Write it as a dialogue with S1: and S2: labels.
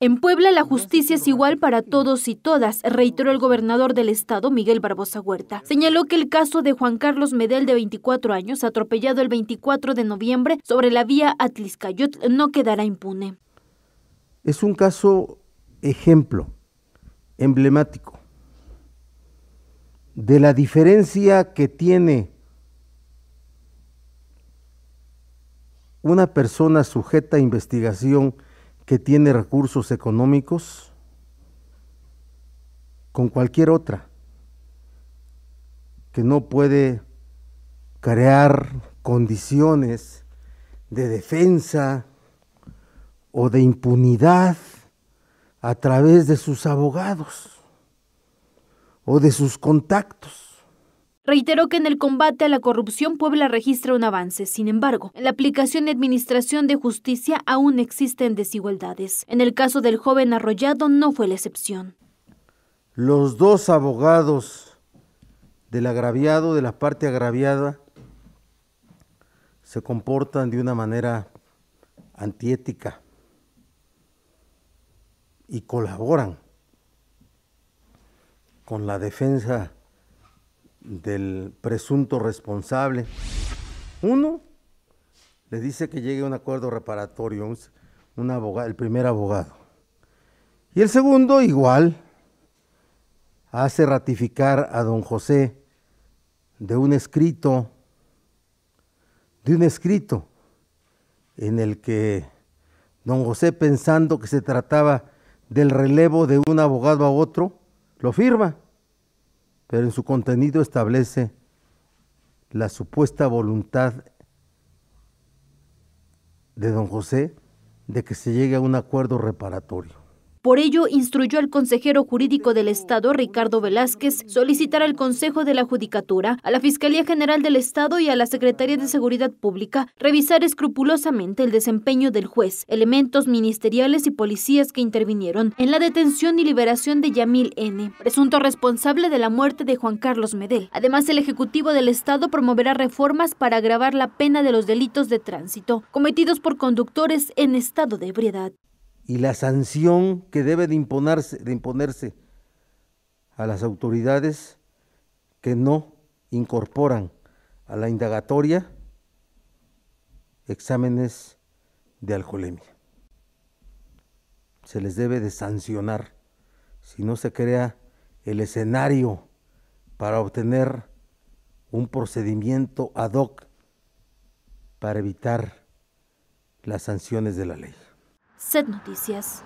S1: En Puebla la justicia es igual para todos y todas, reiteró el gobernador del estado, Miguel Barbosa Huerta. Señaló que el caso de Juan Carlos Medel, de 24 años, atropellado el 24 de noviembre sobre la vía Atliscayot, no quedará impune.
S2: Es un caso ejemplo, emblemático, de la diferencia que tiene una persona sujeta a investigación que tiene recursos económicos con cualquier otra, que no puede crear condiciones de defensa o de impunidad a través de sus abogados o de sus contactos
S1: reiteró que en el combate a la corrupción Puebla registra un avance. Sin embargo, en la aplicación y administración de justicia aún existen desigualdades. En el caso del joven arrollado no fue la excepción.
S2: Los dos abogados del agraviado, de la parte agraviada, se comportan de una manera antiética y colaboran con la defensa del presunto responsable. Uno, le dice que llegue a un acuerdo reparatorio, un abogado, el primer abogado. Y el segundo, igual, hace ratificar a don José de un escrito, de un escrito en el que don José, pensando que se trataba del relevo de un abogado a otro, lo firma pero en su contenido establece la supuesta voluntad de don José de que se llegue a un acuerdo reparatorio.
S1: Por ello, instruyó al consejero jurídico del Estado, Ricardo Velázquez, solicitar al Consejo de la Judicatura, a la Fiscalía General del Estado y a la Secretaría de Seguridad Pública revisar escrupulosamente el desempeño del juez, elementos ministeriales y policías que intervinieron en la detención y liberación de Yamil N., presunto responsable de la muerte de Juan Carlos Medel. Además, el Ejecutivo del Estado promoverá reformas para agravar la pena de los delitos de tránsito cometidos por conductores en estado de ebriedad
S2: y la sanción que debe de imponerse, de imponerse a las autoridades que no incorporan a la indagatoria exámenes de alcoholemia. Se les debe de sancionar si no se crea el escenario para obtener un procedimiento ad hoc para evitar las sanciones de la ley.
S1: Sed Noticias.